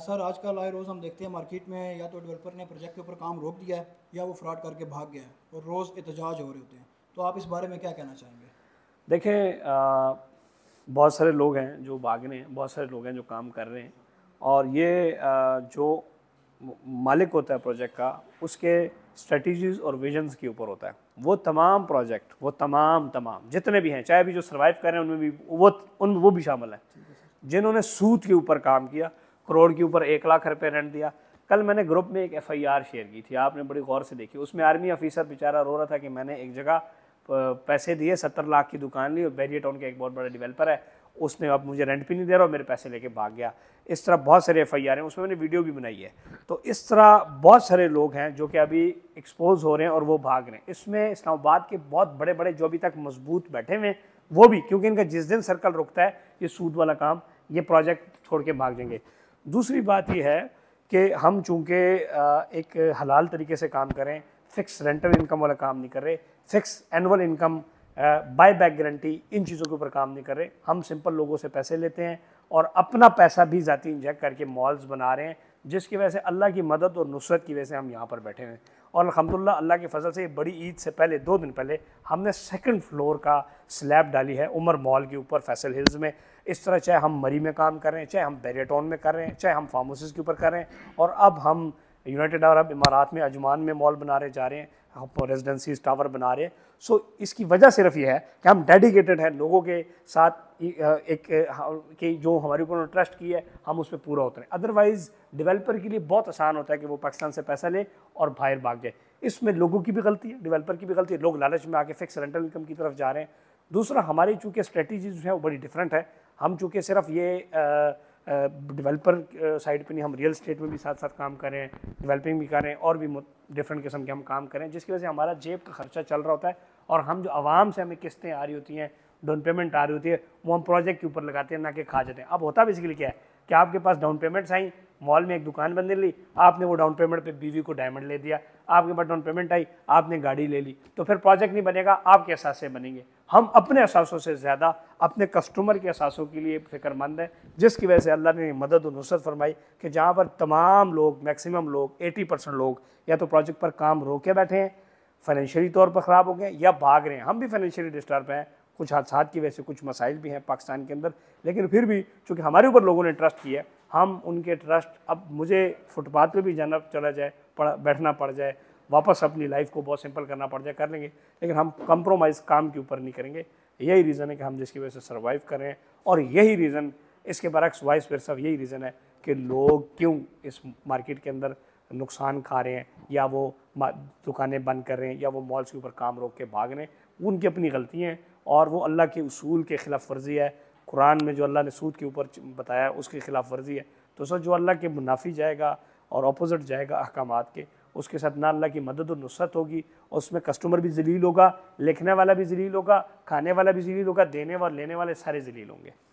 sir आजकल आए रोज़ हम देखते हैं मार्केट में या तो डेवलपर ने प्रोजेक्ट के ऊपर काम रोक दिया है या वो फ्रॉड करके भाग गया है और रोज़ एहतजाज हो रहे होते हैं तो आप इस बारे में क्या कहना चाहेंगे देखें बहुत सारे लोग हैं जो भाग रहे हैं बहुत सारे लोग हैं जो काम कर रहे हैं और ये आ, जो मालिक होता है प्रोजेक्ट का उसके स्ट्रेटजीज़ और विजन्स के ऊपर होता है वो तमाम प्रोजेक्ट वो तमाम तमाम जितने भी हैं चाहे भी जो सर्वाइव कर रहे हैं उनमें भी वो उन वो भी शामिल हैं जिन्होंने सूद के ऊपर काम किया करोड़ के ऊपर एक लाख रुपये रेंट दिया कल मैंने ग्रुप में एक एफआईआर शेयर की थी आपने बड़ी गौर से देखी उसमें आर्मी ऑफिसर बेचारा रो रहा था कि मैंने एक जगह पैसे दिए सत्तर लाख की दुकान ली और बैरिया टाउन के एक बहुत बड़ा डिवेलपर है उसने अब मुझे रेंट भी नहीं दे रहा और मेरे पैसे लेके भाग गया इस तरह बहुत सारे एफ आई आर हैं उसमें मैंने वीडियो भी बनाई है तो इस तरह बहुत सारे लोग हैं जो कि अभी एक्सपोज हो रहे हैं और वो भाग रहे हैं इसमें इस्लामाबाद के बहुत बड़े बड़े जो अभी तक मजबूत बैठे हुए हैं वो भी क्योंकि इनका जिस दिन सर्कल रुकता है ये सूद वाला काम ये प्रोजेक्ट छोड़ के भाग जाएंगे दूसरी बात यह है कि हम चूँकि एक हलाल तरीके से काम करें फिक्स रेंटल इनकम वाला काम नहीं कर रहे fix annual income buyback guarantee इन चीज़ों के ऊपर काम नहीं कर रहे हम सिंपल लोगों से पैसे लेते हैं और अपना पैसा भी ज़ाती इंजेक्ट करके मॉल्स बना रहे हैं जिसकी वजह से अल्लाह की मदद और नुसरत की वजह से हम यहाँ पर बैठे हुए हैं और अलहमदिल्ला अल्लाह के फजल से बड़ी ईद से पहले दो दिन पहले हमने सेकंड फ्लोर का स्लैब डाली है उमर मॉल के ऊपर फैसल हिल्स में इस तरह चाहे हम मरी में काम कर रहे हैं चाहे हम बेरेटोन में कर रहे हैं चाहे हम फार्मोसिस के ऊपर कर रहे हैं और अब हम यूनाइटेड अरब इमारात में अजमान में मॉल बना रहे जा रहे हैं हम रेजिडेंसीज टावर बना रहे हैं सो इसकी वजह सिर्फ ये है कि हम डेडिकेटेड हैं लोगों के साथ एक कि जो हमारे ऊपर ट्रस्ट की है हम उस पर पूरा उतरें अदरवाइज़ डेवलपर के लिए बहुत आसान होता है कि वो पाकिस्तान से पैसा ले और बाहर भाग जाए इसमें लोगों की भी गलती है डेवलपर की भी गलती है लोग लालच में आके फिक्स रेंटल इनकम की तरफ जा रहे हैं दूसरा हमारी चूँकि जो है वो बड़ी डिफरेंट है हम चूँकि सिर्फ ये आ, डेवलपर साइड पे नहीं हम रियल स्टेट में भी साथ साथ काम करें डेवलपिंग भी करें और भी डिफरेंट किस्म के हम काम करें जिसकी वजह से हमारा जेब का खर्चा चल रहा होता है और हम जो आवाम से हमें किस्तें आ रही होती हैं डाउन पेमेंट आ रही होती है वो हम प्रोजेक्ट के ऊपर लगाते हैं ना कि खा जाते हैं अब होता बेसिकली क्या है कि आपके पास डाउन पेमेंट्स आई मॉल में एक दुकान बंद ली आपने वो डाउन पेमेंट पे बीवी को डायमंड ले दिया आपके पास डाउन पेमेंट आई आपने गाड़ी ले ली तो फिर प्रोजेक्ट नहीं बनेगा आपके से बनेंगे हम अपने अहसासों से ज़्यादा अपने कस्टमर के अहसासों के लिए फ़िक्रमंद हैं जिसकी वजह से अल्लाह ने मदद और नुसरत फरमाई कि जहाँ पर तमाम लोग मैक्सिमम लोग एटी परसेंट लोग या तो प्रोजेक्ट पर काम रोके बैठे हैं फाइनेंशियली तौर पर ख़राब हो गए या भाग रहे हैं हम भी फाइनेंशियली डिस्टर्ब हैं कुछ हादसा की वजह से कुछ मसाइल भी हैं पाकिस्तान के अंदर लेकिन फिर भी चूँकि हमारे ऊपर लोगों ने ट्रस्ट किया हम उनके ट्रस्ट अब मुझे फुटपाथ पे भी जाना चला जाए पड़ा बैठना पड़ जाए वापस अपनी लाइफ को बहुत सिंपल करना पड़ जाए कर लेंगे लेकिन हम कंप्रोमाइज़ काम के ऊपर नहीं करेंगे यही रीज़न है कि हम जिसकी वजह से सर्वाइव करें और यही रीज़न इसके बरक्स वाइस वर्सा यही रीज़न है कि लोग क्यों इस मार्केट के अंदर नुकसान खा रहे हैं या वो दुकानें बंद कर रहे हैं या वो मॉल्स के ऊपर काम रोक के भाग रहे हैं उनकी अपनी गलतियाँ हैं और वो अल्लाह के उसूल के खिलाफ वर्जी है कुरान में जो अल्लाह ने सूद के ऊपर बताया उसकी खिलाफ वर्जी है तो सर जो अल्लाह के मुनाफी जाएगा और अपोजिट जाएगा अहकाम के उसके साथ ना अल्लाह की मदद और नुसरत होगी और उसमें कस्टमर भी जलील होगा लिखने वाला भी जलील होगा खाने वाला भी जलील होगा देने वाले लेने वाले सारे जलील होंगे